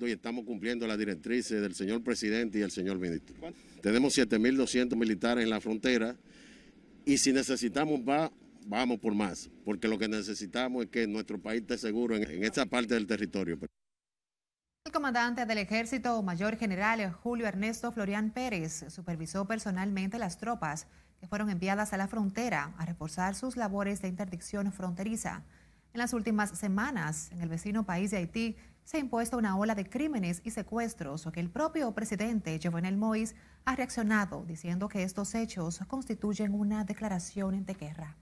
y estamos cumpliendo las directrices del señor presidente y el señor ministro. Tenemos 7.200 militares en la frontera y si necesitamos va, vamos por más, porque lo que necesitamos es que nuestro país esté seguro en, en esta parte del territorio. El comandante del ejército, mayor general Julio Ernesto Florian Pérez, supervisó personalmente las tropas que fueron enviadas a la frontera a reforzar sus labores de interdicción fronteriza. En las últimas semanas, en el vecino país de Haití, se ha impuesto una ola de crímenes y secuestros que el propio presidente Jovenel Moïse ha reaccionado diciendo que estos hechos constituyen una declaración de guerra.